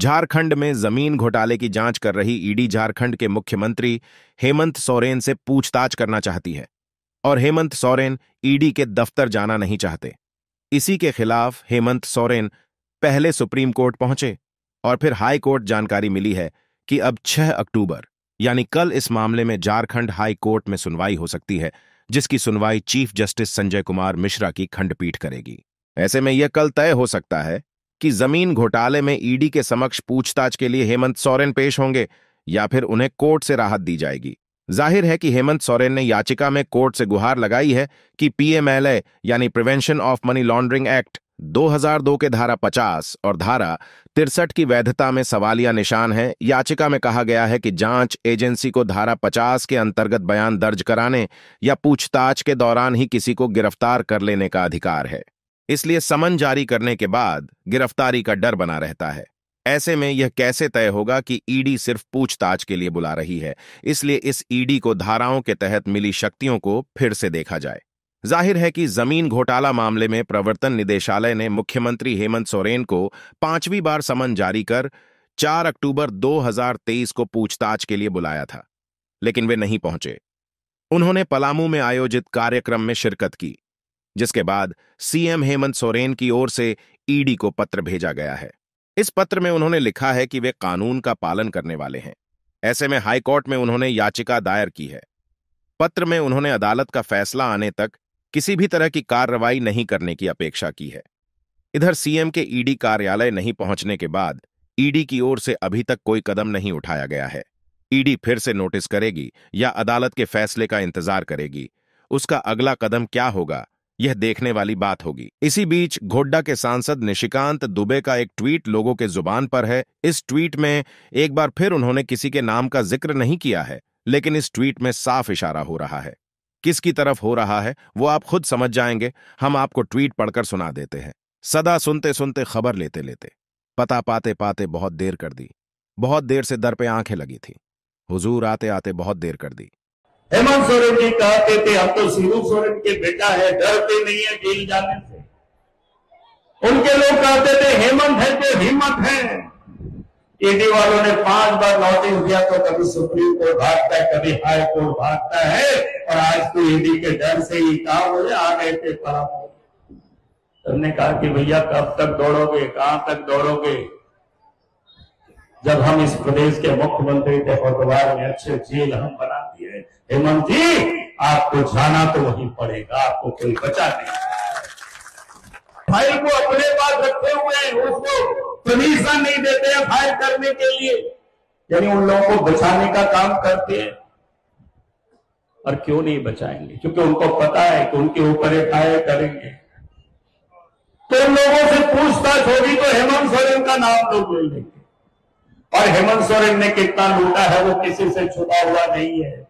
झारखंड में जमीन घोटाले की जांच कर रही ईडी झारखंड के मुख्यमंत्री हेमंत सोरेन से पूछताछ करना चाहती है और हेमंत सोरेन ईडी के दफ्तर जाना नहीं चाहते इसी के खिलाफ हेमंत सोरेन पहले सुप्रीम कोर्ट पहुंचे और फिर हाई कोर्ट जानकारी मिली है कि अब 6 अक्टूबर यानी कल इस मामले में झारखंड हाई कोर्ट में सुनवाई हो सकती है जिसकी सुनवाई चीफ जस्टिस संजय कुमार मिश्रा की खंडपीठ करेगी ऐसे में यह कल तय हो सकता है कि जमीन घोटाले में ईडी के समक्ष पूछताछ के लिए हेमंत सोरेन पेश होंगे या फिर उन्हें कोर्ट से राहत दी जाएगी जाहिर है कि हेमंत सोरेन ने याचिका में कोर्ट से गुहार लगाई है कि पीएमएलए यानी prevention of money laundering act 2002 के धारा 50 और धारा तिरसठ की वैधता में सवालिया निशान है याचिका में कहा गया है कि जांच एजेंसी को धारा 50 के अंतर्गत बयान दर्ज कराने या पूछताछ के दौरान ही किसी को गिरफ्तार कर लेने का अधिकार है इसलिए समन जारी करने के बाद गिरफ्तारी का डर बना रहता है ऐसे में यह कैसे तय होगा कि ईडी सिर्फ पूछताछ के लिए बुला रही है इसलिए इस ईडी को धाराओं के तहत मिली शक्तियों को फिर से देखा जाए जाहिर है कि जमीन घोटाला मामले में प्रवर्तन निदेशालय ने मुख्यमंत्री हेमंत सोरेन को पांचवीं बार समन जारी कर 4 अक्टूबर 2023 को पूछताछ के लिए बुलाया था लेकिन वे नहीं पहुंचे उन्होंने पलामू में आयोजित कार्यक्रम में शिरकत की जिसके बाद सीएम हेमंत सोरेन की ओर से ईडी को पत्र भेजा गया है इस पत्र में उन्होंने लिखा है कि वे कानून का पालन करने वाले हैं ऐसे में हाईकोर्ट में उन्होंने याचिका दायर की है पत्र में उन्होंने अदालत का फैसला आने तक किसी भी तरह की कार्रवाई नहीं करने की अपेक्षा की है इधर सीएम के ईडी कार्यालय नहीं पहुंचने के बाद ईडी की ओर से अभी तक कोई कदम नहीं उठाया गया है ईडी फिर से नोटिस करेगी या अदालत के फैसले का इंतजार करेगी उसका अगला कदम क्या होगा यह देखने वाली बात होगी इसी बीच घोड्डा के सांसद निशिकांत दुबे का एक ट्वीट लोगों के जुबान पर है इस ट्वीट में एक बार फिर उन्होंने किसी के नाम का जिक्र नहीं किया है लेकिन इस ट्वीट में साफ इशारा हो रहा है किसकी तरफ हो रहा है वो आप खुद समझ जाएंगे हम आपको ट्वीट पढ़कर सुना देते हैं सदा सुनते सुनते खबर लेते लेते पता पाते पाते बहुत देर कर दी बहुत देर से दर पे आंखें लगी थी हुजूर आते आते बहुत देर कर दी हेमंत सोरेन जी कहते थे हम तो सीरू सोरेन के बेटा है डरते नहीं है जेल जाने से उनके लोग कहते थे हेमंत है तो हिम्मत है ईडी वालों ने पांच बार नोटिस दिया तो कभी सुप्रीम कोर्ट भागता है कभी हाई कोर्ट भागता है और आज तो ईडी के डर से ही कहा जाए आ गए थे पाप तुमने कहा कि भैया कब तक दौड़ोगे कहां तक दौड़ोगे जब हम इस प्रदेश के मुख्यमंत्री थे और दोबारा में अच्छे जेल हम हेमंत जी आपको जाना तो वहीं पड़ेगा आपको कोई बचा नहीं फाइल को अपने पास रखे हुए हैं उसको परमिशन नहीं देते हैं फाइल करने के लिए यानी उन लोगों को बचाने का काम करते हैं और क्यों नहीं बचाएंगे क्योंकि उनको पता है कि उनके ऊपर एक आय करेंगे तो उन लोगों से पूछताछ होगी तो हेमंत सोरेन का नाम लोग तो बोल देंगे और हेमंत सोरेन ने कितना लूटा है वो किसी से छुपा हुआ नहीं है